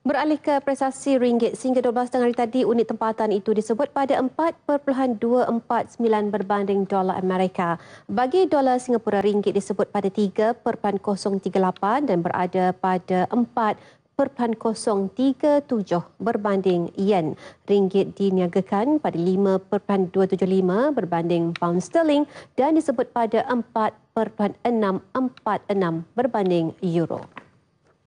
Beralih ke prestasi ringgit, sehingga 12 tengah hari tadi unit tempatan itu disebut pada 4.249 berbanding dolar Amerika. Bagi dolar Singapura, ringgit disebut pada 3.038 dan berada pada 4.037 berbanding yen. Ringgit diniagakan pada 5.275 berbanding pound sterling dan disebut pada 4.646 berbanding euro.